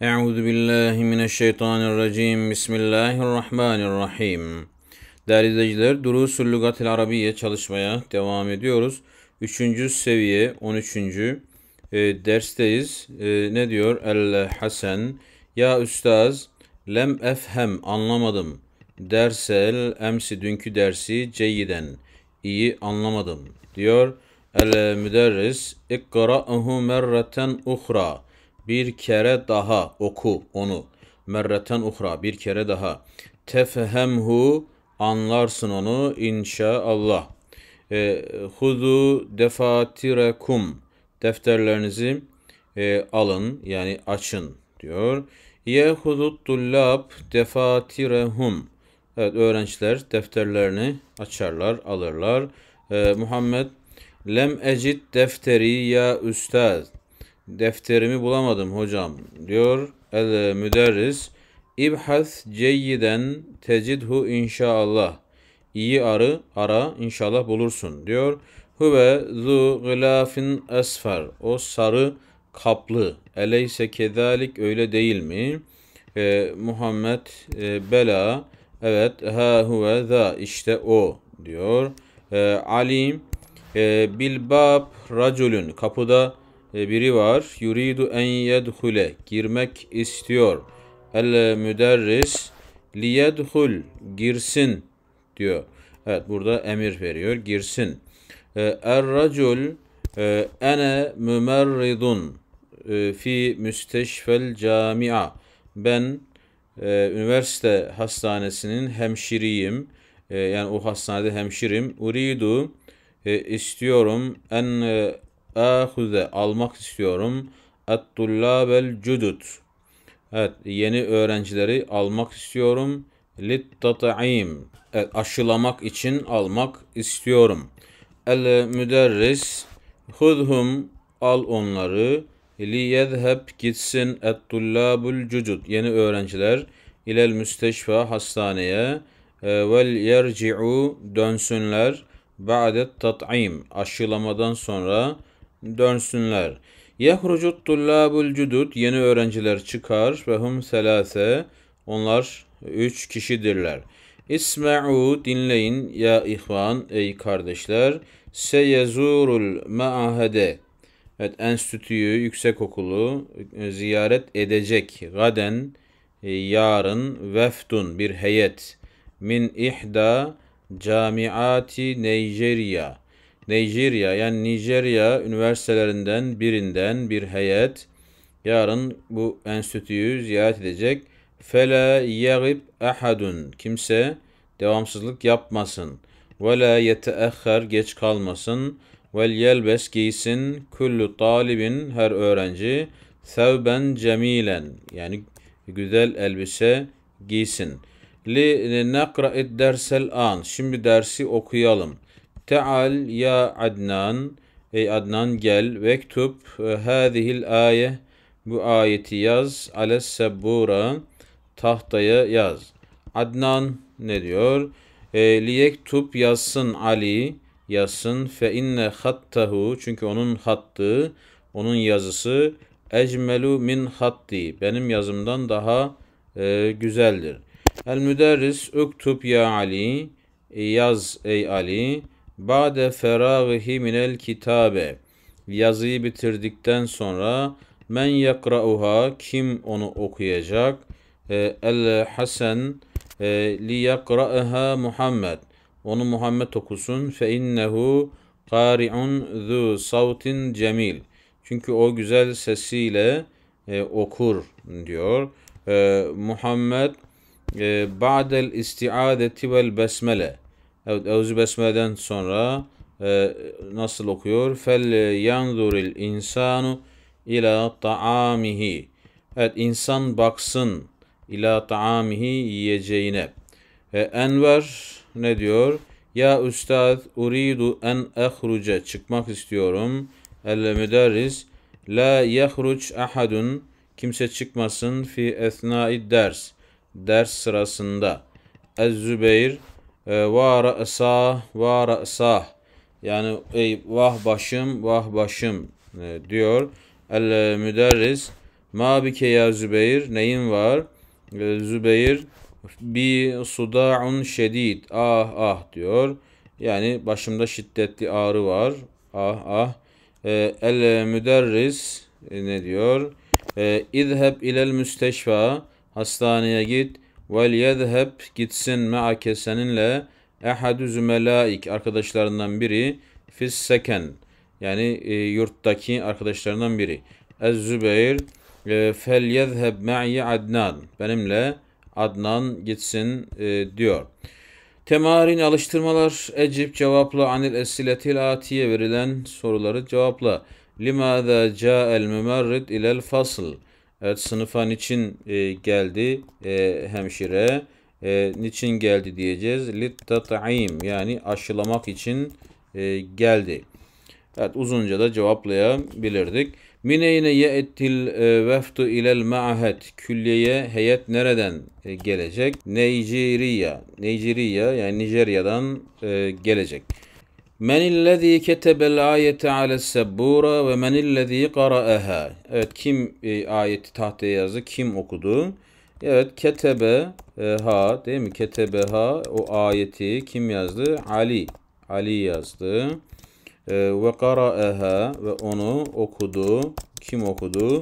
Euzu billahi mineşşeytanirracim. Bismillahirrahmanirrahim. Değerli izleyiciler, Durus Lügatil Arabiye çalışmaya devam ediyoruz. Üçüncü seviye, 13. E, dersteyiz. E, ne diyor? El Hasan. Ya Üstaz, lem efhem anlamadım. Dersel emsi dünkü dersi ceyiden. İyi anlamadım. Diyor. El müderris, ikkra'hu merraten uhra. Bir kere daha oku onu. Merreten uhra. Bir kere daha. Tefhemhu Anlarsın onu inşallah. E, hudu defatirekum. Defterlerinizi e, alın yani açın diyor. Yehudut tullab defatirehum. Evet öğrenciler defterlerini açarlar, alırlar. Ee, Muhammed lem ecid defteri ya üstad defterimi bulamadım hocam diyor el müderris. İbhas ceyyiden tecidhu inşallah. iyi arı ara inşallah bulursun diyor. Huve zu gılafin esfer. O sarı kaplı. Eleyse kedalik öyle değil mi? Ee, Muhammed e, Bela evet ha huve da işte o diyor. Ee, alim e, bilbab raculun kapıda e, biri var. Yuridu en yedhule girmek istiyor. El müderris liyedhul girsin diyor. Evet burada emir veriyor. Girsin. E, er racul e, ene mümerridun fi müsteşfel camia. Ben e, üniversite hastanesinin hemşiriyim. E, yani o hastanede hemşirim. Uridu e, istiyorum en e, ahuze almak istiyorum. Et-tullabel cudud. Evet yeni öğrencileri almak istiyorum. Littata'im. Evet, aşılamak için almak istiyorum. El müderris hudhum al onları li yedheb gitsin et tullabul yeni öğrenciler ilel müsteşfa hastaneye e, vel yerci'u dönsünler ba'det tat'im aşılamadan sonra dönsünler. Yehrucut tullabul cudud yeni öğrenciler çıkar ve hum selase onlar üç kişidirler. İsma'u dinleyin ya ihvan ey kardeşler. Seyezurul ma'ahede Evet enstitüyü, yüksekokulu e, ziyaret edecek. Gaden e, yarın vefdun bir heyet min ihda camiati Nijerya Nijerya yani Nijerya üniversitelerinden birinden bir heyet yarın bu enstitüyü ziyaret edecek. Fela yagib ahadun. Kimse devamsızlık yapmasın. Ve la yeteahhar geç kalmasın. Ve yelbes giysin kullu talibin her öğrenci sevben cemilen yani güzel elbise giysin. Li nakra'id dersel an. Şimdi dersi okuyalım. Teal ya Adnan, ey Adnan gel vektub e, hadihil aye, bu ayeti yaz ale sebura, tahtaya yaz. Adnan ne diyor? E, liyektub yazsın Ali, yazsın fe inne hattahu, çünkü onun hattı, onun yazısı ecmelu min hatti, benim yazımdan daha e, güzeldir. El müderris uktub ya Ali, yaz ey Ali. Ba'de feragihi minel kitabe. Yazıyı bitirdikten sonra men yakrauha kim onu okuyacak? E, El Hasan e, li yakra'aha Muhammed. Onu Muhammed okusun. Fe innehu qari'un zu savtin cemil. Çünkü o güzel sesiyle e, okur diyor. E, Muhammed e, ba'del isti'adeti vel besmele Evet Evzu Besmele'den sonra e, nasıl okuyor? Fel yanduril insanu ila taamihi. Evet insan baksın ila taamihi yiyeceğine. E, Enver ne diyor? Ya üstad uridu en ehruce çıkmak istiyorum. El müderris la yehruc ahadun kimse çıkmasın fi esnai ders ders sırasında. Ez Zübeyir ee, va ra'sa va ra'sa yani ey vah başım vah başım e, diyor. El müderris ma bike ya Zübeyir neyin var? E, Zübeyir bi sudaun şedid ah ah diyor. Yani başımda şiddetli ağrı var. Ah ah. E, el müderris e, ne diyor? E, İzheb ilel müsteşfa hastaneye git. Vel yedheb gitsin me'ake seninle ehadü zümelaik arkadaşlarından biri fis seken yani e, yurttaki arkadaşlarından biri. Ez Zübeyir e, fel yedheb me'yi Adnan benimle Adnan gitsin e, diyor. Temarin alıştırmalar ecip cevapla anil esiletil atiye verilen soruları cevapla. Limada ca el mümerrid ilel fasıl. Evet sınıfa niçin e, geldi e, hemşire? E, niçin geldi diyeceğiz. Littat'im yani aşılamak için e, geldi. Evet uzunca da cevaplayabilirdik. Mineyne ye'ettil e, veftu ilel ma'ahet. Külliyeye heyet nereden e, gelecek? Nijerya. Nijerya yani Nijerya'dan e, gelecek. Men illezî ketebel ayete ales sebbura ve men illezî qara'aha. Evet kim e, ayeti tahtaya yazdı? Kim okudu? Evet ketebe e, ha değil mi? Ketebe ha o ayeti kim yazdı? Ali. Ali yazdı. E, ve qara'aha ve onu okudu. Kim okudu?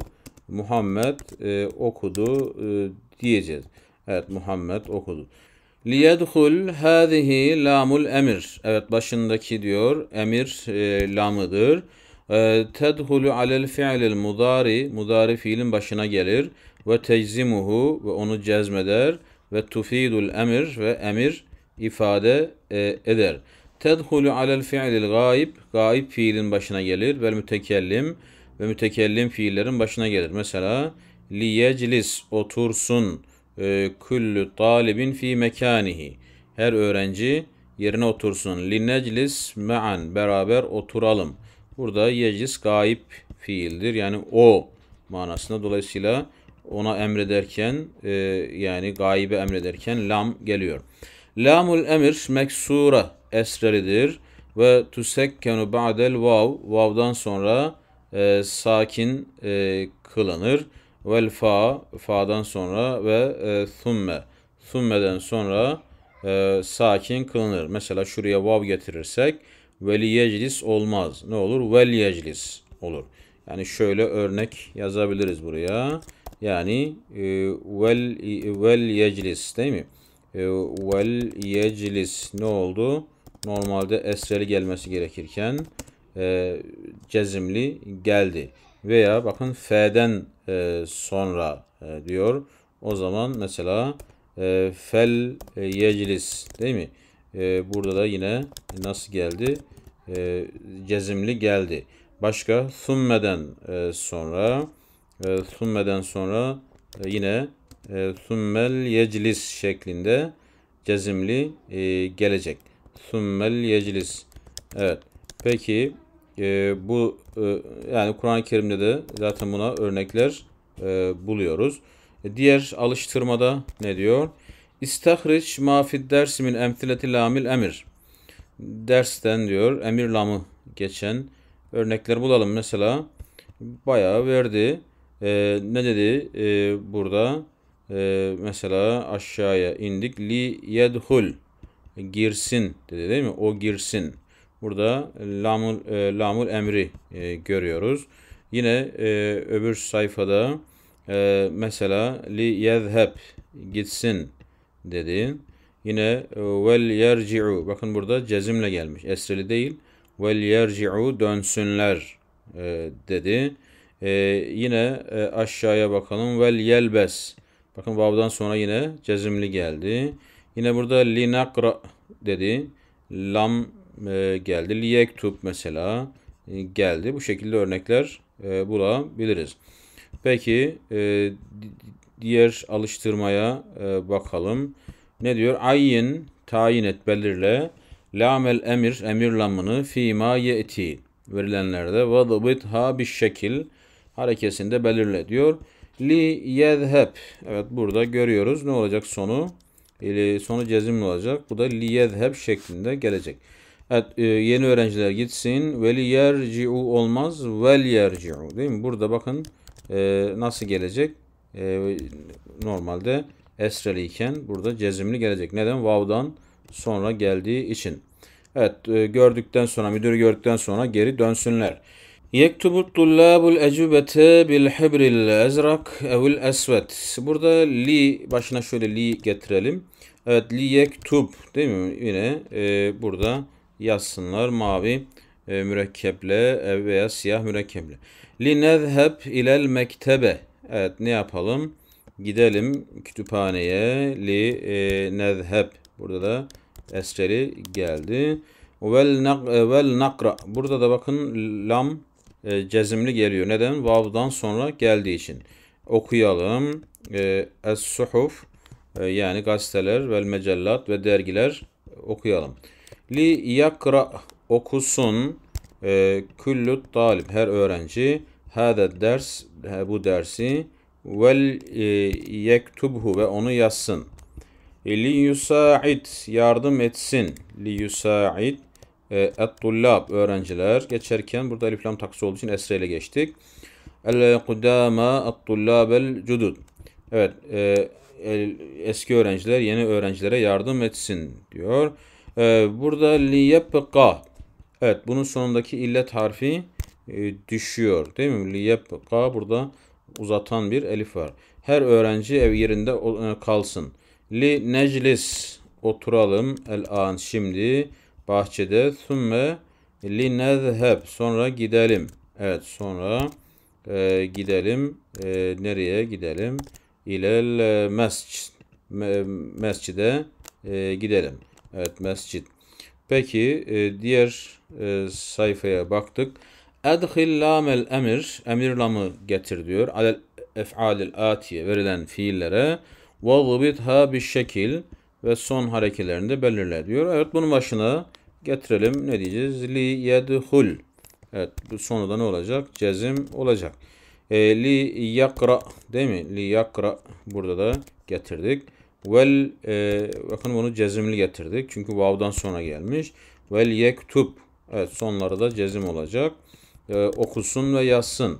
Muhammed e, okudu e, diyeceğiz. Evet Muhammed okudu. Liyedhul hâzihi lamul emir. Evet başındaki diyor emir e, lamıdır. E, tedhulu alel fi'lil mudari. Mudari fiilin başına gelir. Ve teczimuhu ve onu cezmeder. Ve tufidul emir ve emir ifade e, eder. Tedhulu alel fi'lil gayib. Gayib fiilin başına gelir. Ve mütekellim ve mütekellim fiillerin başına gelir. Mesela liyeclis otursun ee, Küllü talibin fi mekanihi. Her öğrenci yerine otursun. Lineclis me'an. Beraber oturalım. Burada yecis gayip fiildir. Yani o manasında. Dolayısıyla ona emrederken e, yani gaybe emrederken lam geliyor. Lamul emir meksura esrelidir ve tusekkenu ba'del vav vavdan sonra e, sakin e, kılınır vel fa fa'dan sonra ve e, thumme thummeden sonra e, sakin kılınır. Mesela şuraya vav getirirsek veli olmaz. Ne olur? Vel olur. Yani şöyle örnek yazabiliriz buraya. Yani e, vel vel değil mi? E, vel ne oldu? Normalde esreli gelmesi gerekirken e, cezimli geldi veya bakın F'den e, sonra e, diyor. O zaman mesela e, fel e, yeclis değil mi? E, burada da yine nasıl geldi? E, cezimli geldi. Başka thummeden e, sonra e, thummeden sonra e, yine e, thummel yeclis şeklinde cezimli e, gelecek. Thummel yeclis. Evet. Peki e, bu e, yani Kur'an-ı Kerim'de de zaten buna örnekler e, buluyoruz. E, diğer alıştırmada ne diyor? İstahriç mafid dersi min emtileti lamil emir. Dersten diyor emir lamı geçen örnekler bulalım. Mesela bayağı verdi. E, ne dedi e, burada? E, mesela aşağıya indik. Li yedhul girsin dedi değil mi? O girsin. Burada lamul, e, lamul emri e, görüyoruz. Yine e, öbür sayfada e, mesela li yezheb gitsin dedi. Yine e, vel yerci'u bakın burada cezimle gelmiş. Esreli değil. Vel yerci'u dönsünler e, dedi. E, yine e, aşağıya bakalım. Vel yelbes. Bakın vav'dan sonra yine cezimli geldi. Yine burada li nakra dedi. Lam e, geldi. Liyektub mesela e, geldi. Bu şekilde örnekler e, bulabiliriz. Peki e, diğer alıştırmaya e, bakalım. Ne diyor? Ayin tayin et belirle. Lamel emir emir lamını fima yeti verilenlerde vadabit ha bir şekil harekesinde belirle diyor. Li yedhep. Evet burada görüyoruz ne olacak sonu? Sonu cezim olacak. Bu da li yedhep şeklinde gelecek. Evet, e, yeni öğrenciler gitsin. Veli yerciu olmaz. Vel yerciu değil mi? Burada bakın e, nasıl gelecek? E, normalde esreli iken burada cezimli gelecek. Neden? Vav'dan sonra geldiği için. Evet gördükten sonra müdürü gördükten sonra geri dönsünler. Yektubu tullabul ecubete bil hibril ezrak evil esvet. Burada li başına şöyle li getirelim. Evet li yektub değil mi? Yine e, burada yazsınlar mavi e, mürekkeple e, veya siyah mürekkeple. Li nezheb ilel mektebe. Evet ne yapalım? Gidelim kütüphaneye. Li e, nezheb. Burada da eseri geldi. Vel, nak, e, vel nakra. Burada da bakın lam e, cezimli geliyor. Neden? Vav'dan sonra geldiği için. Okuyalım. E, Es-suhuf e, yani gazeteler ve mecellat ve dergiler okuyalım. Li yakra okusun e, küllü talib her öğrenci hada ders bu dersi vel e, yektubhu ve onu yazsın. E, li yusaid yardım etsin. Li yusaid et-tullab öğrenciler geçerken burada elif lam taksı olduğu için esreyle geçtik. El-kudama et-tullabel cudud. Evet, e, el, eski öğrenciler yeni öğrencilere yardım etsin diyor. Ee, burada liyebqa. Evet bunun sonundaki illet harfi e, düşüyor. Değil mi? Liyebqa burada uzatan bir elif var. Her öğrenci ev yerinde e, kalsın. Li neclis oturalım el an şimdi bahçede thumme li nezheb sonra gidelim. Evet sonra e, gidelim. E, nereye gidelim? İlel e, mescid. Me, mescide e, gidelim. Evet mescit. Peki e, diğer e, sayfaya baktık. Edhil lamel emir. Emir lamı getir diyor. Alel ef'alil atiye verilen fiillere. Vazbitha bir şekil ve son harekelerini de belirle diyor. Evet bunun başına getirelim. Ne diyeceğiz? Li yedhul. Evet bu sonu ne olacak? Cezim olacak. E, li yakra değil mi? Li yakra burada da getirdik. Well, e, bakın bunu cezimli getirdik. Çünkü vav'dan sonra gelmiş. Vel yektub. Evet sonları da cezim olacak. E, okusun ve yazsın.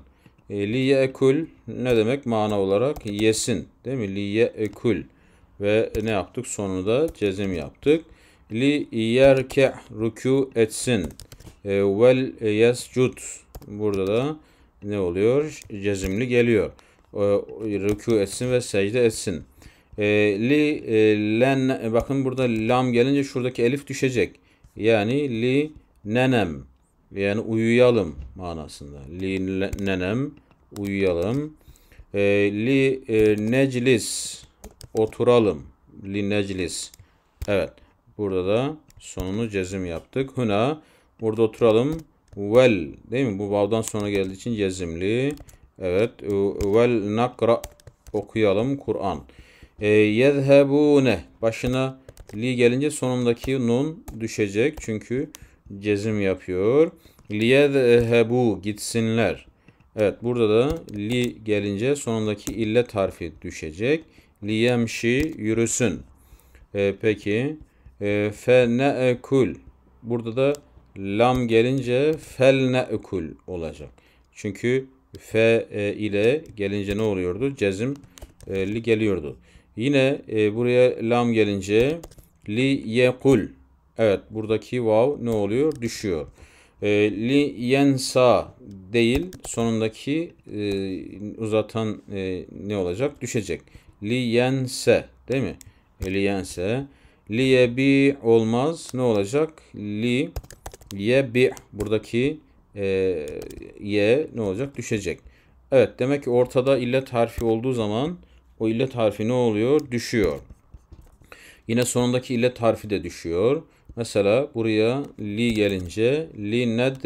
E, li yekul ne demek mana olarak? Yesin. Değil mi? Liye ekul. Ve ne yaptık? Sonunda cezim yaptık. Li yerke ruku etsin. E, vel yescud. Burada da ne oluyor? Cezimli geliyor. E, ruku etsin ve secde etsin. Ee, li e, len e, bakın burada lam gelince şuradaki elif düşecek. Yani li nenem yani uyuyalım manasında. Li nenem uyuyalım. E, li e, neclis oturalım. Li neclis. Evet. Burada da sonunu cezim yaptık. Huna burada oturalım. Vel değil mi? Bu vav'dan sonra geldiği için cezimli. Evet. Vel nakra okuyalım Kur'an. E, yezhebune başına li gelince sonundaki nun düşecek. Çünkü cezim yapıyor. Liyezhebu gitsinler. Evet burada da li gelince sonundaki illet harfi düşecek. Liyemşi yürüsün. E, peki e, fe ne'ekul burada da lam gelince fel ne'ekul olacak. Çünkü fe e, ile gelince ne oluyordu? Cezim e, li geliyordu. Yine e, buraya lam gelince li yekul. Evet buradaki vav ne oluyor? Düşüyor. E, li yensa değil sonundaki e, uzatan e, ne olacak? Düşecek. Li yense değil mi? E, li yense. Li yebi olmaz. Ne olacak? Li yebi. Buradaki e, ye ne olacak? Düşecek. Evet demek ki ortada illet harfi olduğu zaman o illet harfi ne oluyor? Düşüyor. Yine sonundaki illet harfi de düşüyor. Mesela buraya li gelince li ned'u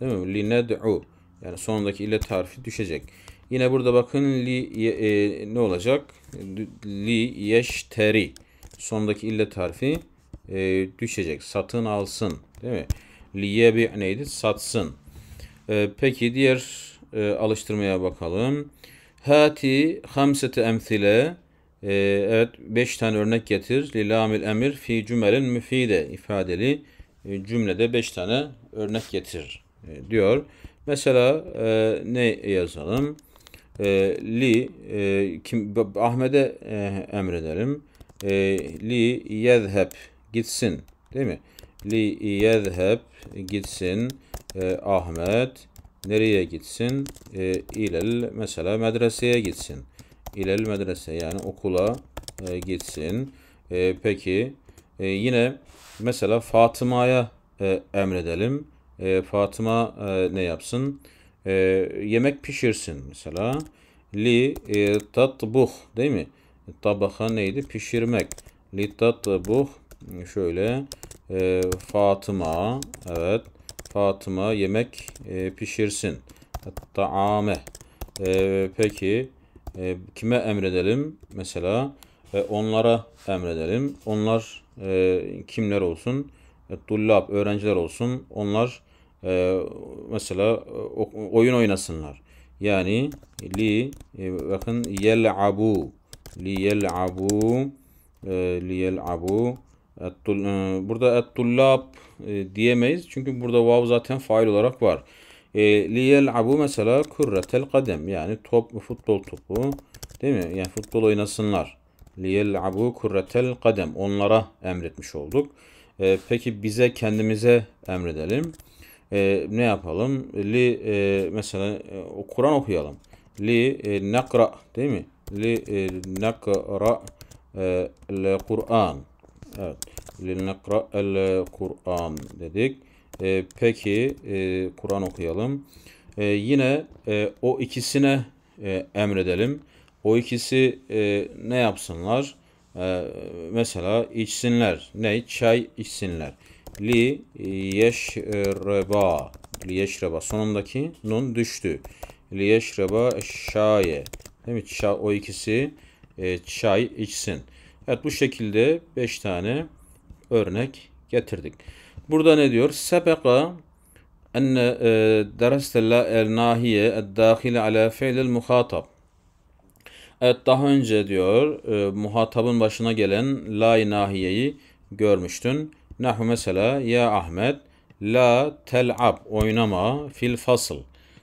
değil mi? Li ned'u yani sonundaki illet harfi düşecek. Yine burada bakın li e, ne olacak? Li yeşteri Sonundaki illet harfi e, düşecek. Satın alsın. Değil mi? Liye bir neydi? Satsın. E, peki diğer e, alıştırmaya bakalım. Hati hamsete emsile ee, evet beş tane örnek getir. Lilamil emir fi cümelin müfide ifadeli e, cümlede beş tane örnek getir e, diyor. Mesela e, ne yazalım? li kim Ahmet'e emredelim. E, li yezheb gitsin değil mi? Li yezheb gitsin e, Ahmet nereye gitsin? E, ilel mesela medreseye gitsin. İlel medrese yani okula e, gitsin. E, peki e, yine mesela Fatıma'ya e, emredelim. E, Fatıma e, ne yapsın? E, yemek pişirsin mesela. Li e, tatbuh değil mi? tabaka neydi? Pişirmek. Li tatbuh şöyle e, Fatıma evet Fatıma yemek e, pişirsin. Taame. E, peki e, kime emredelim? Mesela e, onlara emredelim. Onlar e, kimler olsun? E, dullab, öğrenciler olsun. Onlar e, mesela oyun oynasınlar. Yani li e, bakın yel'abu li yel'abu e, li yel'abu Ettul, e, burada ettullab e, diyemeyiz. Çünkü burada vav zaten fail olarak var. E, liyel'abu mesela kurretel kadem. Yani top, futbol topu. Değil mi? Yani futbol oynasınlar. Liyel'abu kurretel kadem. Onlara emretmiş olduk. E, peki bize kendimize emredelim. E, ne yapalım? Li e, mesela e, Kur'an okuyalım. Li e, nekra değil mi? Li e, nekra e, Kur'an. Evet. Linekra el Kur'an dedik. E, peki e, Kur'an okuyalım. E, yine e, o ikisine e, emredelim. O ikisi e, ne yapsınlar? E, mesela içsinler. Ne? Çay içsinler. Li yeşreba. Li yeşreba. Sonundaki nun düştü. Li yeşreba şaye. Değil mi? Ça, o ikisi e, çay içsin. Evet bu şekilde 5 tane örnek getirdik. Burada ne diyor? Sebeka enne e, derestel el nahiye el dahil ala fiilil muhatap. Evet daha önce diyor e, muhatabın başına gelen la nahiyeyi görmüştün. Nahu mesela ya Ahmet la tel'ab oynama fil fasıl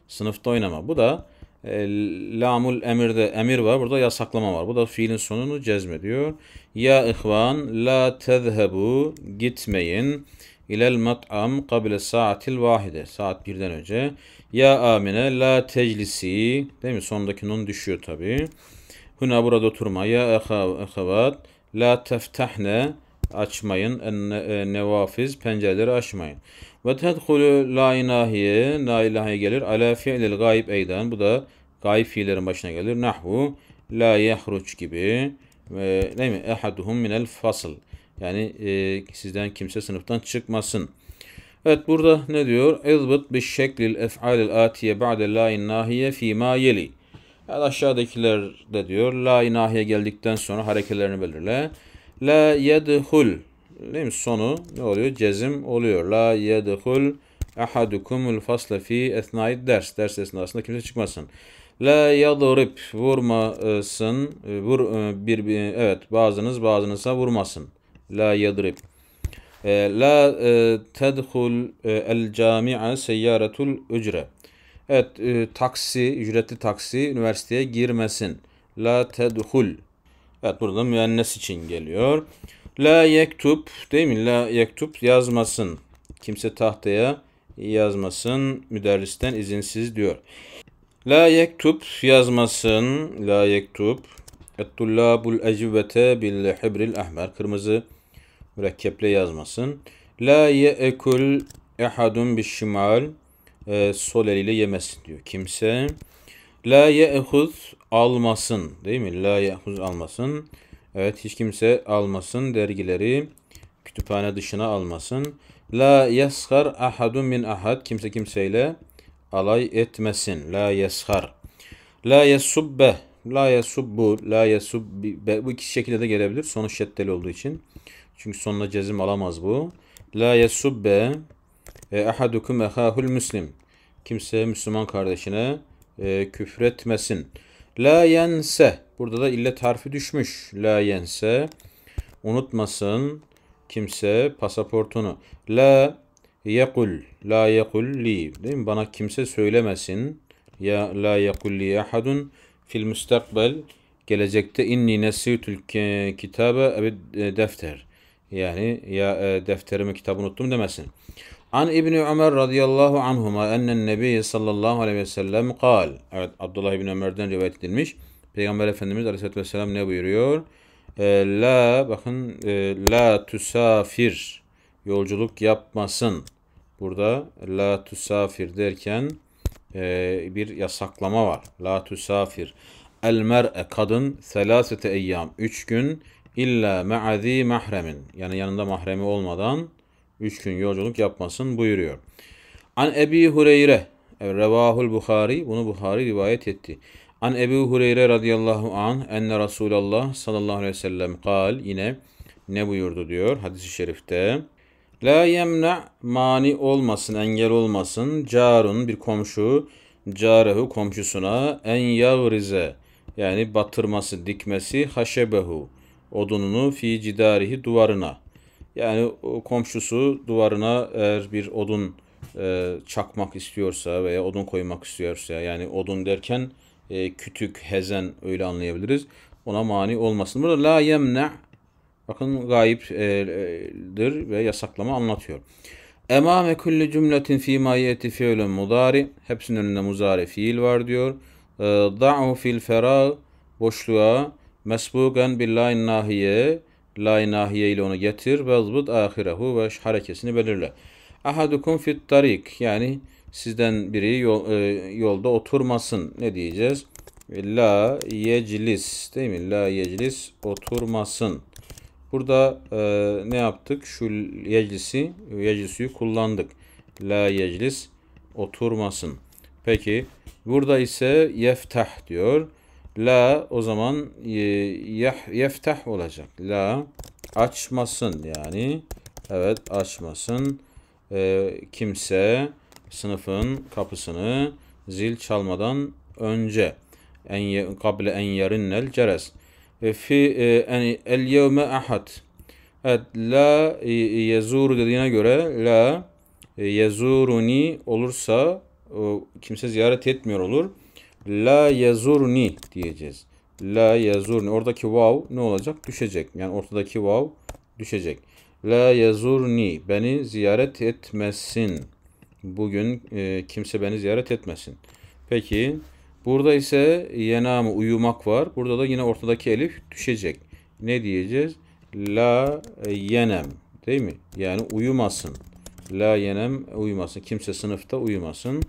sınıfta oynama. Bu da e, lamul emirde emir var. Burada yasaklama var. Bu da fiilin sonunu cezme Ya ihvan la tezhebu gitmeyin ilel mat'am kabile saatil vahide. Saat birden önce. Ya amine la teclisi. Değil mi? Sondaki nun düşüyor tabi. Huna burada oturma. Ya ehavat la teftahne açmayın. E, nevafiz pencereleri açmayın. Ve tedhulü la ilahiye la ilahiye gelir. Ala fiilil gayb eydan. Bu da gayb fiillerin başına gelir. Nahvu la yahruç gibi. Ve değil mi? Ehaduhum minel fasıl. Yani e, sizden kimse sınıftan çıkmasın. Evet burada ne diyor? İzbıt bir şeklil ef'alil atiye ba'de la innahiye fima yeli. Yani aşağıdakiler de diyor la inahiye geldikten sonra hareketlerini belirle. La yedhul. Değil mi? Sonu ne oluyor? Cezim oluyor. La yedhul ahadukumul fasla fi esnai ders. Ders esnasında kimse çıkmasın. La yadırıp vurmasın. Ee, vur e, bir, bir evet bazınız bazınıza vurmasın. La yadırıp, ee, La e, tedhul e, el cami'a seyyaretul ücre. Evet taksi, ücretli taksi üniversiteye girmesin. La tedhul. Evet burada müennes için geliyor. La yektup değil mi? La yektup yazmasın. Kimse tahtaya yazmasın. Müderristen izinsiz diyor. La yektup yazmasın. La yektup. Ettullabul ecvete bil hibril ahmer. Kırmızı mürekkeple yazmasın. La yeekul ehadun bis şimal. Ee, sol eliyle yemesin diyor. Kimse. La yeehuz almasın değil mi? La yahuz almasın. Evet hiç kimse almasın dergileri kütüphane dışına almasın. La yeshar ahadun min ahad. Kimse kimseyle alay etmesin. La yeshar. La yesubbe. La yesubbu. La yesubbe. Bu iki şekilde de gelebilir. Sonu şeddeli olduğu için. Çünkü sonuna cezim alamaz bu. La yesubbe e, ahadukum ehahul müslim. Kimse Müslüman kardeşine e, küfretmesin. La yense. Burada da illet harfi düşmüş. La yense. Unutmasın kimse pasaportunu. La yekul. La yekul li. Değil mi? Bana kimse söylemesin. Ya la yekul li ahadun fil müstakbel. Gelecekte inni nesitül kitabe e, defter. Yani ya e, defterimi kitabı unuttum demesin. An İbni Ömer radıyallahu anhuma ennen nebi sallallahu aleyhi ve sellem kal. Evet Abdullah İbni Ömer'den rivayet edilmiş. Peygamber Efendimiz aleyhissalatü vesselam ne buyuruyor? E, la bakın e, la tusafir yolculuk yapmasın. Burada la tusafir derken e, bir yasaklama var. La tusafir. El mer'e kadın selasete eyyam. Üç gün illa me'azi mahremin. Yani yanında mahremi olmadan Üç gün yolculuk yapmasın buyuruyor. An Ebi Hureyre Revahul Bukhari bunu Bukhari rivayet etti. An Ebu Hureyre radıyallahu an enne Resulallah sallallahu aleyhi ve sellem kal yine ne buyurdu diyor hadisi şerifte. La yemna mani olmasın, engel olmasın. Carun bir komşu, carehu komşusuna en yavrize yani batırması, dikmesi haşebehu odununu fi cidarihi duvarına. Yani komşusu duvarına eğer bir odun e, çakmak istiyorsa veya odun koymak istiyorsa yani odun derken e, kütük, hezen öyle anlayabiliriz. Ona mani olmasın. Burada la yemne bakın gayipdir e, ve yasaklama anlatıyor. Emame kulli cümletin fi maiyeti fiilun mudari. Hepsinin önünde muzari fiil var diyor. E, da'u fil ferag boşluğa mesbugen billahi nahiye la nahiye ile onu getir ve zbud ahirehu ve harekesini belirle. Ahadukum fit tarik yani sizden biri yol, e, yolda oturmasın. Ne diyeceğiz? La yeclis değil mi? La yeclis oturmasın. Burada e, ne yaptık? Şu yeclisi, yeclisi kullandık. La yeclis oturmasın. Peki burada ise yeftah diyor. La o zaman yeh, yeftah olacak. La açmasın yani. Evet açmasın. E, kimse sınıfın kapısını zil çalmadan önce en kable en yerinnel ceres fi yani e, el yevme ahad evet la e, e, yezuru dediğine göre la yezuruni olursa kimse ziyaret etmiyor olur La yazurni diyeceğiz. La yazurni. Oradaki vav ne olacak? Düşecek. Yani ortadaki vav düşecek. La yazurni. Beni ziyaret etmesin. Bugün e, kimse beni ziyaret etmesin. Peki burada ise yenamı uyumak var. Burada da yine ortadaki elif düşecek. Ne diyeceğiz? La yenem. Değil mi? Yani uyumasın. La yenem uyumasın. Kimse sınıfta uyumasın.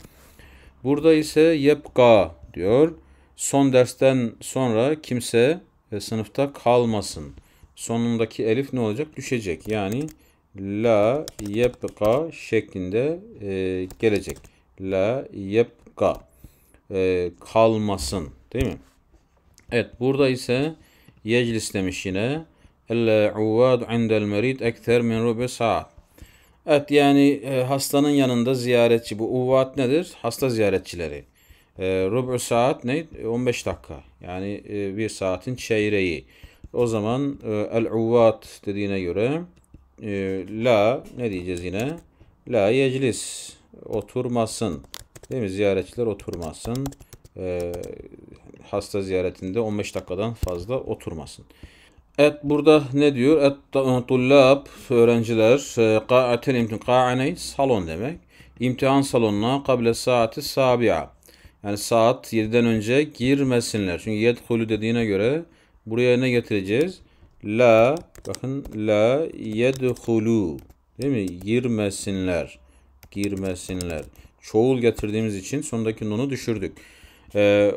Burada ise yepka diyor. Son dersten sonra kimse e, sınıfta kalmasın. Sonundaki elif ne olacak? Düşecek. Yani la yebka şeklinde e, gelecek. La yebka e, kalmasın. Değil mi? Evet. Burada ise yeclis demiş yine. Elle uvad indel merid ekter min rubi saat. Evet yani e, hastanın yanında ziyaretçi. Bu uvat nedir? Hasta ziyaretçileri. E, ee, rubu saat ne? 15 ee, dakika. Yani e, bir saatin çeyreği. O zaman e, el-uvvat dediğine göre e, la ne diyeceğiz yine? La yeclis oturmasın. Değil mi? Ziyaretçiler oturmasın. Ee, hasta ziyaretinde 15 dakikadan fazla oturmasın. Et burada ne diyor? Et tullab öğrenciler e, qa'atil imtihan salon demek. İmtihan salonuna kable saati sabi'a yani saat 7'den önce girmesinler. Çünkü yedhulu dediğine göre buraya ne getireceğiz? La bakın la yedhulu değil mi? Girmesinler. Girmesinler. Çoğul getirdiğimiz için sondaki nunu düşürdük. Ee,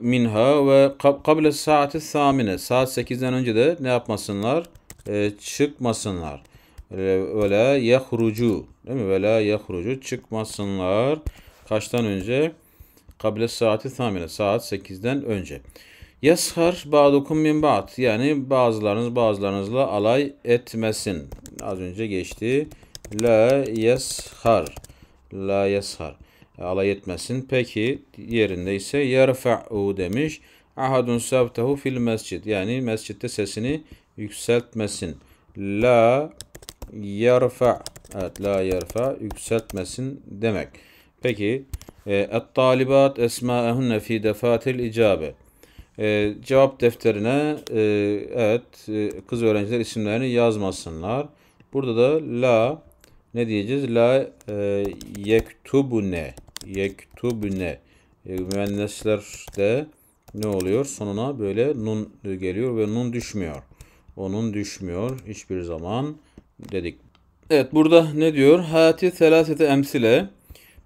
minha ve kab kable saati samine. Saat 8'den önce de ne yapmasınlar? Ee, çıkmasınlar. Ee, ve la yahrucu. Değil mi? Ve la yahrucu. Çıkmasınlar. Kaçtan önce? Kabile saati thamine saat 8'den önce. Yashar ba'dukum min ba'd yani bazılarınız bazılarınızla alay etmesin. Az önce geçti. La yashar, La yashar e, Alay etmesin. Peki yerinde ise yerfa'u demiş. Ahadun sabtahu fil mescid. Yani mescitte sesini yükseltmesin. La yerfa. Evet la yerfa yükseltmesin demek. Peki Et-talibat esmaehunne fi defatil icabe. E, cevap defterine e, evet e, kız öğrenciler isimlerini yazmasınlar. Burada da la ne diyeceğiz? La e, yektubune yektubune e, müenneslerde ne oluyor? Sonuna böyle nun geliyor ve nun düşmüyor. Onun düşmüyor hiçbir zaman dedik. Evet burada ne diyor? Hati selasete emsile.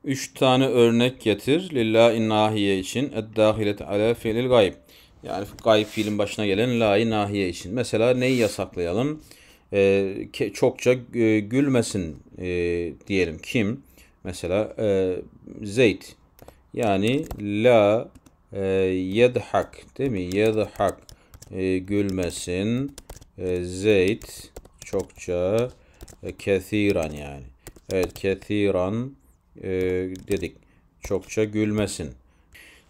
Üç tane örnek getir. Lillahi nahiye için. Eddahilet ala fiilil gayb. Yani gayb fiilin başına gelen la-i için. Mesela neyi yasaklayalım? Ee, çokça e, gülmesin e, diyelim. Kim? Mesela e, Zeyd. Yani la e, yedhak değil mi? Yedhak e, gülmesin. E, Zeyd çokça e, kethiran yani. Evet kethiran e, dedik. Çokça gülmesin.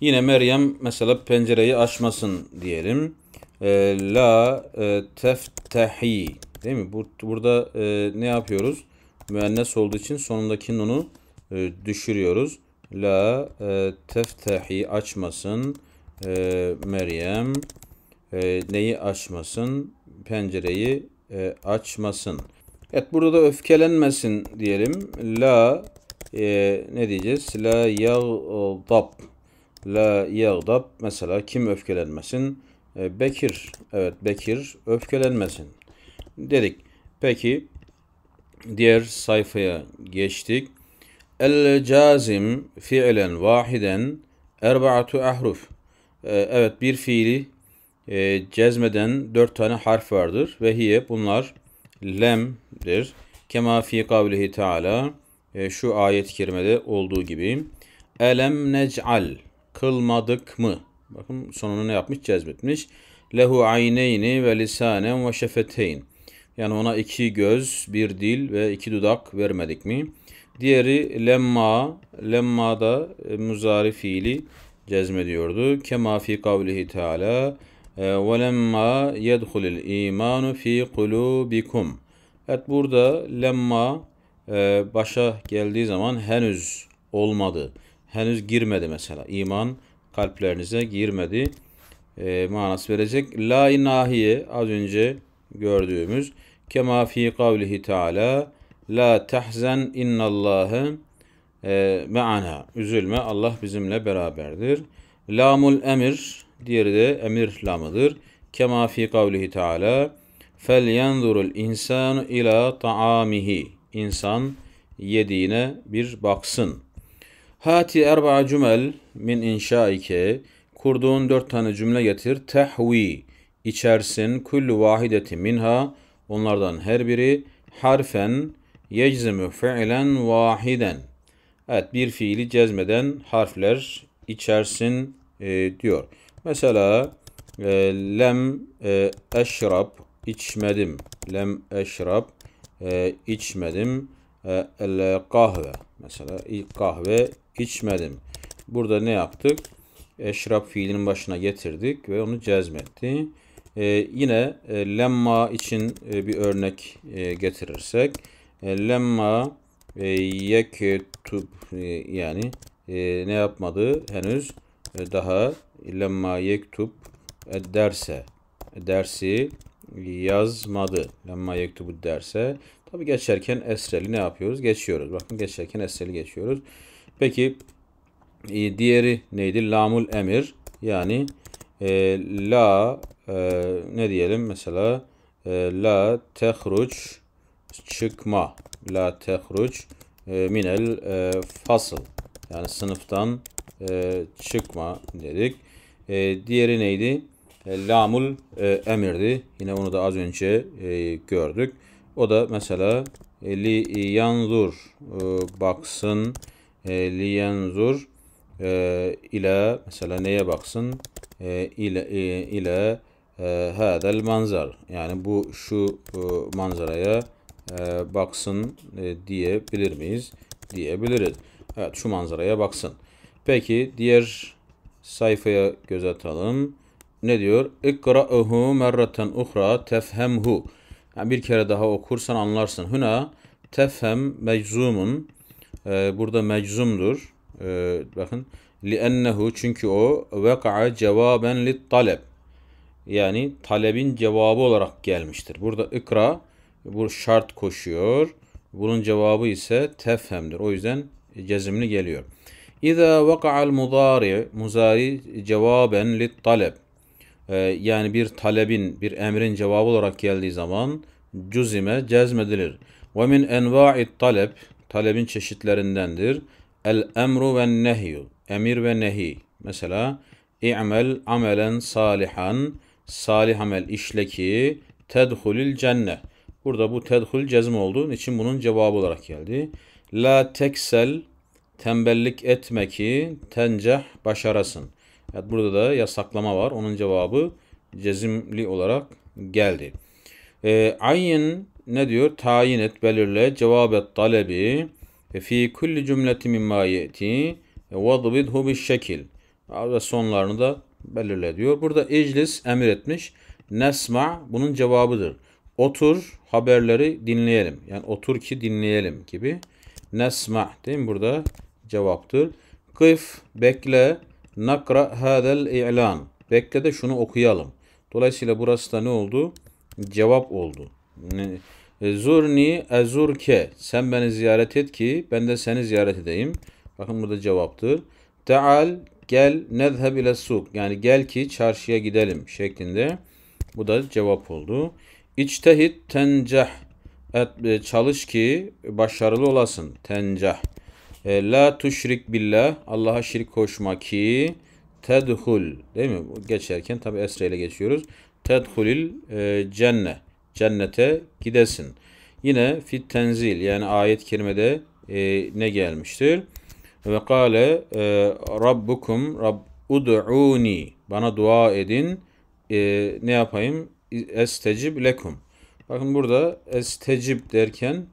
Yine Meryem mesela pencereyi açmasın diyelim. E, la e, teftehi değil mi? Bur burada e, ne yapıyoruz? Müennes olduğu için sonundaki nunu e, düşürüyoruz. La e, teftehi açmasın e, Meryem e, neyi açmasın? Pencereyi e, açmasın. Evet burada da öfkelenmesin diyelim. La e, ne diyeceğiz? La yagdab. La yagdab. Mesela kim öfkelenmesin? E, Bekir. Evet Bekir öfkelenmesin. Dedik. Peki diğer sayfaya geçtik. El cazim fiilen vahiden erbaatu ahruf. E, evet bir fiili e, cezmeden dört tane harf vardır. Ve hiye bunlar lemdir. Kema fi kavlihi teala. E, şu ayet-i kerimede olduğu gibi elem nec'al kılmadık mı? Bakın sonunu ne yapmış? Cezbetmiş. Lehu ayneyni ve lisanen ve şefeteyn. Yani ona iki göz, bir dil ve iki dudak vermedik mi? Diğeri lemma, lemma da e, muzari fiili cezmediyordu. Kema fi kavlihi teala e, ve lemma yedhulil imanu fi kulubikum. Evet burada lemma ee, başa geldiği zaman henüz olmadı, henüz girmedi mesela. İman kalplerinize girmedi e, manası verecek. La inahiye az önce gördüğümüz kema fi kavlihi teala la tehzen innallâhe e, me'ana. Üzülme Allah bizimle beraberdir. Lamul emir diğeri de emir lamıdır. Kema fi kavlihi teala fel yanzurul insanu ila taamihi insan yediğine bir baksın. Hati erba'a cümel min inşaike kurduğun dört tane cümle getir. Tehvi içersin kullu vahideti minha onlardan her biri harfen yeczimü fiilen vahiden. Evet bir fiili cezmeden harfler içersin e, diyor. Mesela e, lem e, eşrab içmedim. Lem eşrab e, içmedim. E, el kahve mesela ilk kahve içmedim. Burada ne yaptık? Eşrap fiilinin başına getirdik ve onu cezmetti. E, yine e, lemma için e, bir örnek e, getirirsek e, lemma e, yeketub e, yani e, ne yapmadı henüz e, daha lemma yektub e, derse dersi yazmadı. Lemma yektubu derse. Tabi geçerken esreli ne yapıyoruz? Geçiyoruz. Bakın geçerken esreli geçiyoruz. Peki e, diğeri neydi? Lamul emir. Yani e, la e, ne diyelim mesela e, la tehruç çıkma. La tehruç e, minel e, fasıl. Yani sınıftan e, çıkma dedik. E, diğeri neydi? E, lamul e, emirdi. Yine onu da az önce e, gördük. O da mesela li yanzur baksın e, li yanzur ile mesela neye baksın ile ile e, hadel manzar yani bu şu manzaraya baksın e, diyebilir miyiz diyebiliriz. Evet şu manzaraya baksın. Peki diğer sayfaya göz atalım ne diyor? İkra'uhu merraten uhra tefhemhu. Yani bir kere daha okursan anlarsın. Huna tefhem meczumun. Ee, burada meczumdur. Ee, bakın. Liennehu çünkü o veka'a cevaben li talep. Yani talebin cevabı olarak gelmiştir. Burada ikra bu şart koşuyor. Bunun cevabı ise tefhemdir. O yüzden cezimli geliyor. İza vaka'al mudari muzari cevaben li talep. Ee, yani bir talebin, bir emrin cevabı olarak geldiği zaman cüzime cezmedilir. Ve min enva'it talep, talebin çeşitlerindendir. El emru ve nehyu, emir ve nehi. Mesela i'mel amelen salihan, salih amel işle tedhulil cenne. Burada bu tedhul cezm olduğu için bunun cevabı olarak geldi. La teksel tembellik etme ki tenceh başarasın.'' Evet, burada da yasaklama var. Onun cevabı cezimli olarak geldi. E, ee, ayin ne diyor? Tayin et, belirle. Cevabet talebi fi kulli cümleti mimma yeti vadbidhu bir şekil. Ve sonlarını da belirle diyor. Burada eclis emir etmiş. Nesma bunun cevabıdır. Otur haberleri dinleyelim. Yani otur ki dinleyelim gibi. Nesma değil mi? Burada cevaptır. Kıf bekle Nakra hadel i'lan. Bekle de şunu okuyalım. Dolayısıyla burası da ne oldu? Cevap oldu. E, zurni ezurke. Sen beni ziyaret et ki ben de seni ziyaret edeyim. Bakın burada cevaptır. Teal gel nezheb ile suk. Yani gel ki çarşıya gidelim şeklinde. Bu da cevap oldu. İçtehit tencah. Et, e, çalış ki başarılı olasın. Tencah. E, la tuşrik billah Allah'a şirk koşma ki tedhul değil mi? Geçerken tabi esre ile geçiyoruz. Tedhulil e, cenne. Cennete gidesin. Yine fit tenzil yani ayet-i kerimede e, ne gelmiştir? Ve kale e, Rabbukum Rab ud'uni bana dua edin e, ne yapayım? Estecib lekum. Bakın burada estecib derken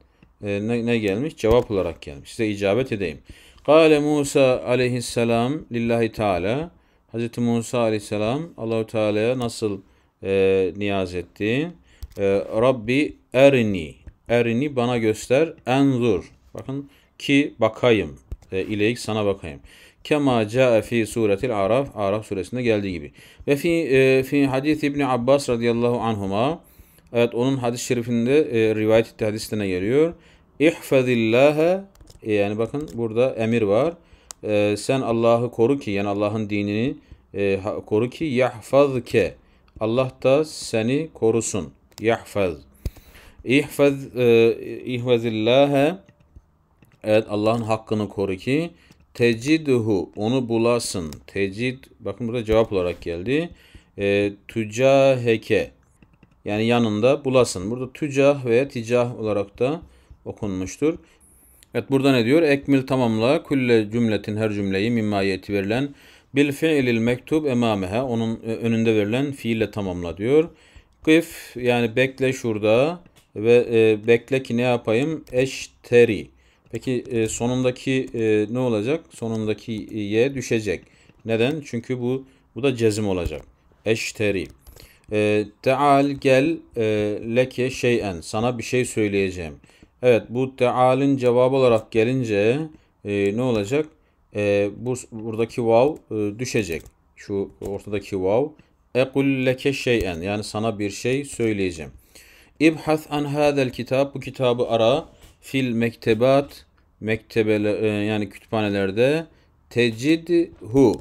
e, ne, ne gelmiş? Cevap olarak gelmiş. Size icabet edeyim. Kale Musa aleyhisselam lillahi teala. Hazreti Musa aleyhisselam Allahu Teala'ya nasıl e, niyaz etti? E, Rabbi erini. Erini bana göster. Enzur. Bakın ki bakayım. E, ileyk sana bakayım. Kema ca'e fi suretil Araf. Araf suresinde geldiği gibi. Ve fi, e, fi hadis İbni Abbas radıyallahu anhuma. Evet onun hadis-i şerifinde e, rivayet etti hadislerine geliyor. İhfazillâhe e, yani bakın burada emir var. E, sen Allah'ı koru ki yani Allah'ın dinini e, koru ki yahfazke. Allah da seni korusun. Yahfaz. İhfaz e, ihfazillâhe Evet Allah'ın hakkını koru ki tecidhu onu bulasın. Tecid bakın burada cevap olarak geldi. E, tücaheke yani yanında bulasın. Burada tücah veya ticah olarak da okunmuştur. Evet burada ne diyor? Ekmil tamamla külle cümletin her cümleyi mimma yeti verilen bil fiilil mektub emameha onun önünde verilen fiille tamamla diyor. Kıf yani bekle şurada ve e, bekle ki ne yapayım? Eşteri. Peki e, sonundaki e, ne olacak? Sonundaki e, ye düşecek. Neden? Çünkü bu bu da cezim olacak. Eşteri. E, Teal gel e, leke şeyen. Sana bir şey söyleyeceğim. Evet bu teal'in cevabı olarak gelince e, ne olacak? E, bu buradaki vav e, düşecek. Şu ortadaki vav ekul leke şeyen yani sana bir şey söyleyeceğim. İbhath an hadel kitap bu kitabı ara fil mektebat mektebele e, yani kütüphanelerde tecidhu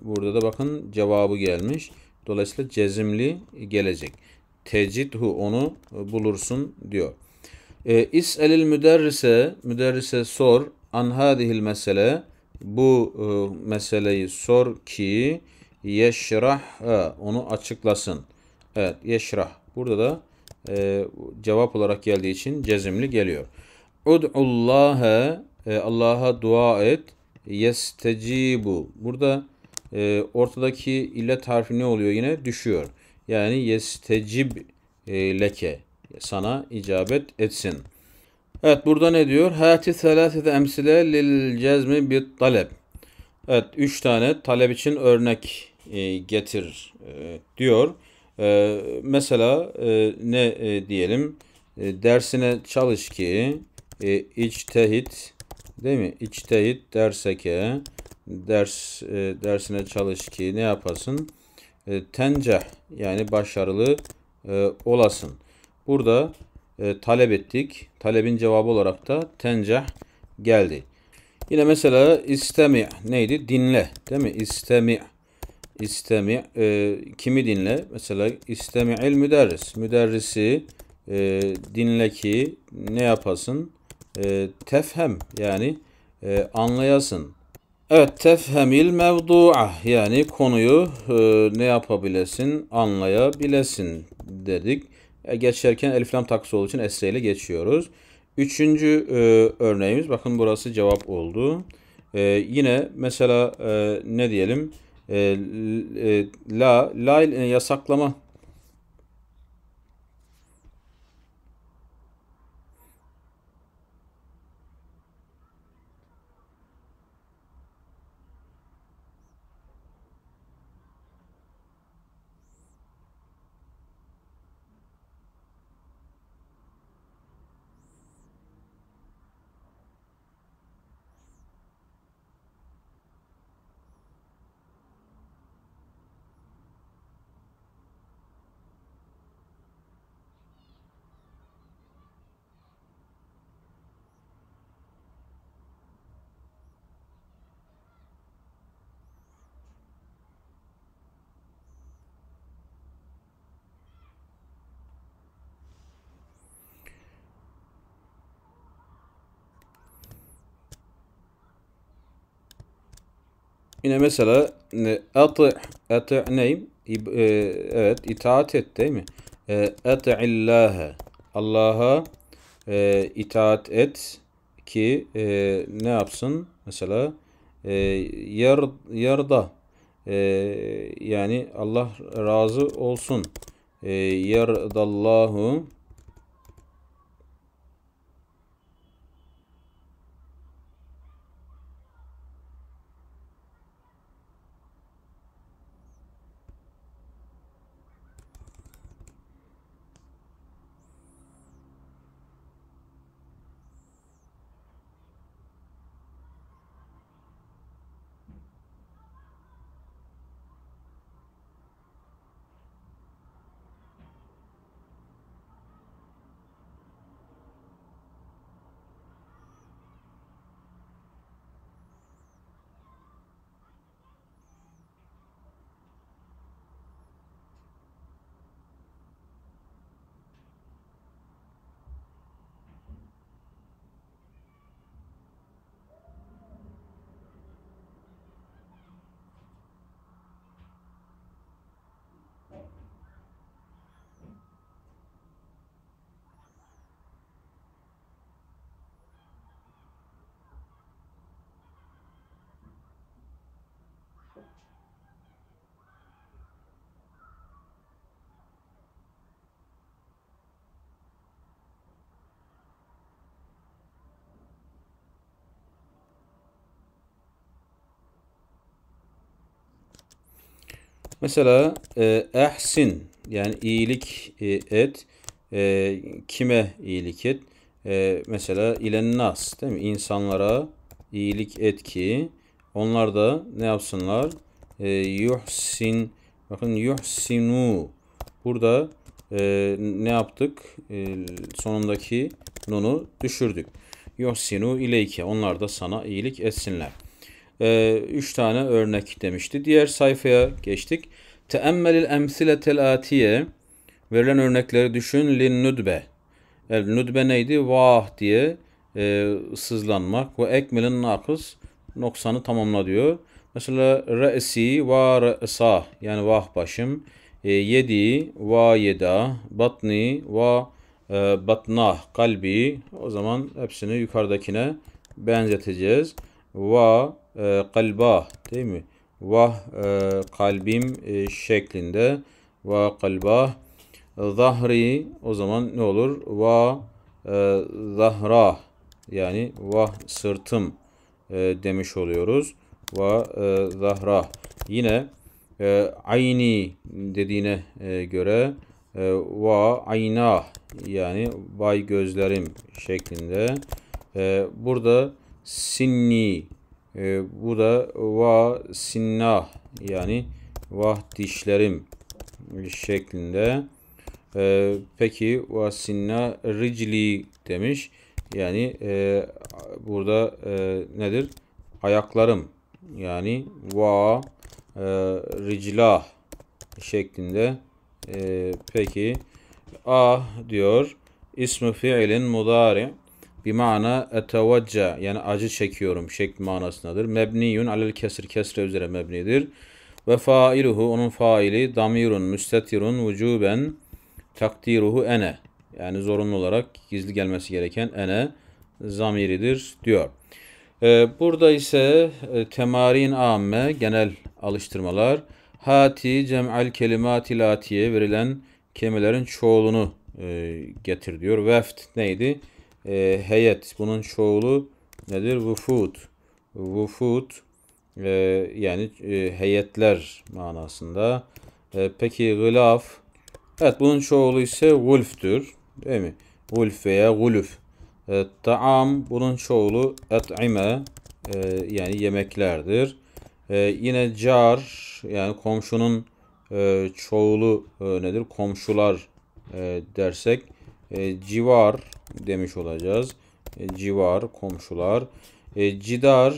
burada da bakın cevabı gelmiş. Dolayısıyla cezimli gelecek. Tecidhu onu bulursun diyor. E, İs'elil müderrise, müderrise sor an hadihil mesele. Bu e, meseleyi sor ki yeşrah e, onu açıklasın. Evet yeşrah. Burada da e, cevap olarak geldiği için cezimli geliyor. Ud'ullâhe Allah'a dua et. Yestecibu. Burada e, ortadaki illet harfi ne oluyor? Yine düşüyor. Yani yestecib e, leke sana icabet etsin. Evet burada ne diyor? Hati selasete emsile lil cezmi bir talep. Evet üç tane talep için örnek e, getir e, diyor. E, mesela ne diyelim? dersine çalış ki içtehit değil mi? İçtehit derseke ders dersine çalış ki ne yapasın? E, tenceh yani başarılı olasın. Burada e, talep ettik. Talebin cevabı olarak da tenceh geldi. Yine mesela istemi neydi? Dinle değil mi? İstemi. İstemi. E, kimi dinle? Mesela istemi el müderris. Müderrisi e, dinle ki ne yapasın? E, tefhem yani e, anlayasın. Evet tefhemil mevdu'a yani konuyu e, ne yapabilesin anlayabilesin dedik. E, geçerken elif lam taksi olduğu için esre ile geçiyoruz. Üçüncü e, örneğimiz bakın burası cevap oldu. E, yine mesela e, ne diyelim e, e, la la yasaklama Yine mesela atı atı neyim? E, evet itaat et değil mi? E, atı illahe. Allah'a e, itaat et ki e, ne yapsın? Mesela e, yar, yarda e, yani Allah razı olsun. E, yardallahu Mesela e, ehsin yani iyilik e, et. E, kime iyilik et? E, mesela ilen nas değil mi? İnsanlara iyilik et ki onlar da ne yapsınlar? E, yuhsin bakın yuhsinu burada e, ne yaptık? E, sonundaki nunu düşürdük. Yuhsinu ileyke onlar da sana iyilik etsinler. 3 ee, tane örnek demişti. Diğer sayfaya geçtik. Teemmelil emsiletel atiye verilen örnekleri düşün lin nudbe. El nudbe neydi? Vah diye e, sızlanmak ve ekmelin nakıs noksanı tamamla diyor. Mesela re'si ve re'sa yani vah başım. E, yedi ve yeda batni ve e, batnah kalbi o zaman hepsini yukarıdakine benzeteceğiz ve e, kalba değil mi? Ve kalbim e, şeklinde Ve kalba zahri o zaman ne olur? Ve zahra yani ve sırtım e, demiş oluyoruz. Ve zahra. Yine e, ayni dediğine göre ve ayna yani vay gözlerim şeklinde. E, burada sinni e, bu da va sinna yani vah dişlerim şeklinde. E, peki va sinna ricli demiş. Yani e, burada e, nedir? Ayaklarım yani va e, riclah şeklinde. E, peki ah diyor ismi fiilin mudari bir mana etevecce yani acı çekiyorum şekli manasındadır. Mebniyun alel kesir kesre üzere mebnidir. Ve failuhu onun faili damirun müstetirun vücuben takdiruhu ene. Yani zorunlu olarak gizli gelmesi gereken ene zamiridir diyor. Ee, burada ise e, temarin amme genel alıştırmalar. Hati cem'al kelimati latiye verilen kelimelerin çoğulunu e, getir diyor. Veft neydi? e, heyet. Bunun çoğulu nedir? Vufud. Vufud e, yani e, heyetler manasında. E, peki gılaf. Evet bunun çoğulu ise gulftür. Değil mi? Gulf veya guluf. E, taam bunun çoğulu et'ime e, yani yemeklerdir. E, yine car yani komşunun e, çoğulu e, nedir? Komşular e, dersek e, civar demiş olacağız. E, civar, komşular. E, cidar,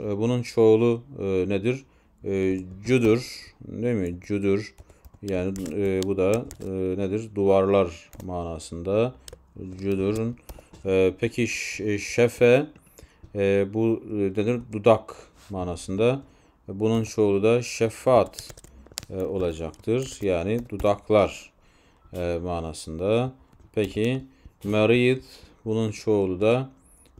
e, bunun çoğulu e, nedir? E, cüdür, değil mi? Cudur. Yani e, bu da e, nedir? Duvarlar manasında. Cudurun. E, peki e, şefe, e, bu e, denir dudak manasında. E, bunun çoğulu da şeffat e, olacaktır. Yani dudaklar e, manasında. Peki merid bunun çoğulu da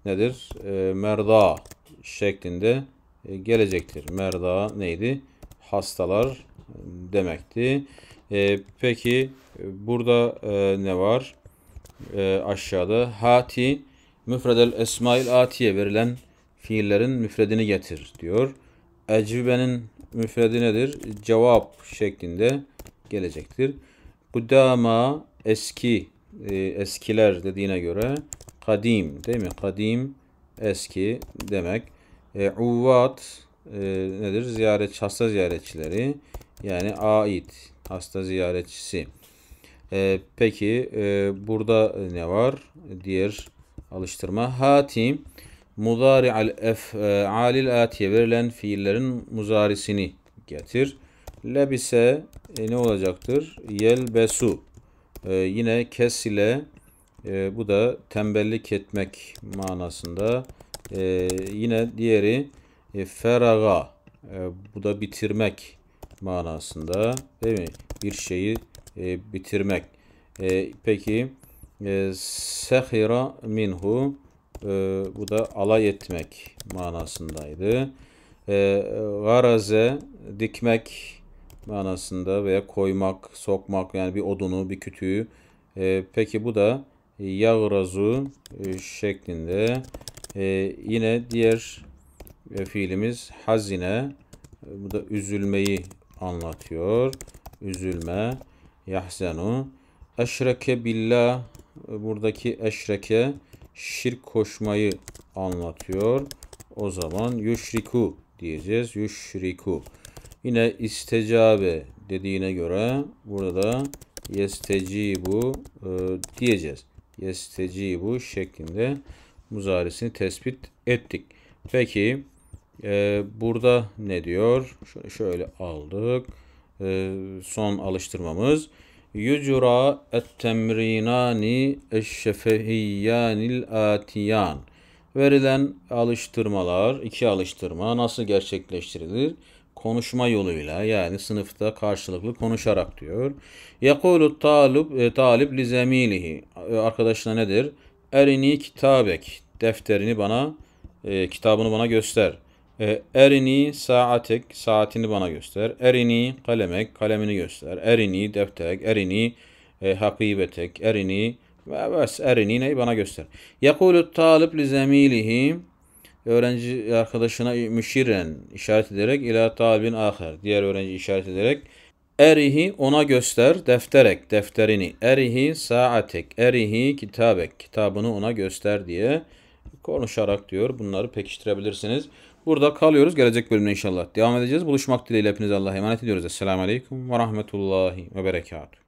nedir? E, merda şeklinde e, gelecektir. Merda neydi? Hastalar demekti. E, peki burada e, ne var? E, aşağıda hati müfredel esmail atiye verilen fiillerin müfredini getir diyor. Ecvibenin müfredi nedir? Cevap şeklinde gelecektir. Kudama eski e, eskiler dediğine göre kadim değil mi? Kadim eski demek. E, uvvat e, nedir? Ziyaret, hasta ziyaretçileri yani ait hasta ziyaretçisi. E, peki e, burada ne var? Diğer alıştırma. Hatim muzari'al ef'alil e, atiye verilen fiillerin muzarisini getir. Lebise e, ne olacaktır? Yelbesu ee, yine kes ile e, bu da tembellik etmek manasında. E, yine diğeri e, feraga. E, bu da bitirmek manasında değil mi? Bir şeyi e, bitirmek. E, peki e, sehira minhu e, bu da alay etmek manasındaydı. E, e garaze dikmek manasında veya koymak, sokmak yani bir odunu, bir kütüğü. E, peki bu da yağrazu e, şeklinde. E, yine diğer e, fiilimiz hazine. E, bu da üzülmeyi anlatıyor. Üzülme. Yahzenu. Eşreke billah. Buradaki eşreke şirk koşmayı anlatıyor. O zaman yüşriku diyeceğiz. Yüşriku. Yine istecabe dediğine göre burada da yestecibu e, diyeceğiz. Yestecibu şeklinde muzarisini tespit ettik. Peki e, burada ne diyor? Şöyle, aldık. E, son alıştırmamız. Yucura ettemrinani temrinani eşşefehiyyanil atiyan. Verilen alıştırmalar, iki alıştırma nasıl gerçekleştirilir? konuşma yoluyla yani sınıfta karşılıklı konuşarak diyor. Yekulu talib e, talib li zemilihi e, arkadaşına nedir? Erini kitabek defterini bana e, kitabını bana göster. E, erini saatek saatini bana göster. Erini kalemek kalemini göster. Erini defterek erini e, hakibetek erini ve erini neyi bana göster. Yekulu talib li zemilihi öğrenci arkadaşına müşiren işaret ederek ila talibin aher diğer öğrenci işaret ederek erihi ona göster defterek defterini erihi saatek erihi kitabek kitabını ona göster diye konuşarak diyor bunları pekiştirebilirsiniz. Burada kalıyoruz. Gelecek bölümde inşallah devam edeceğiz. Buluşmak dileğiyle hepinize Allah'a emanet ediyoruz. Esselamu Aleyküm ve Rahmetullahi ve Berekatuhu.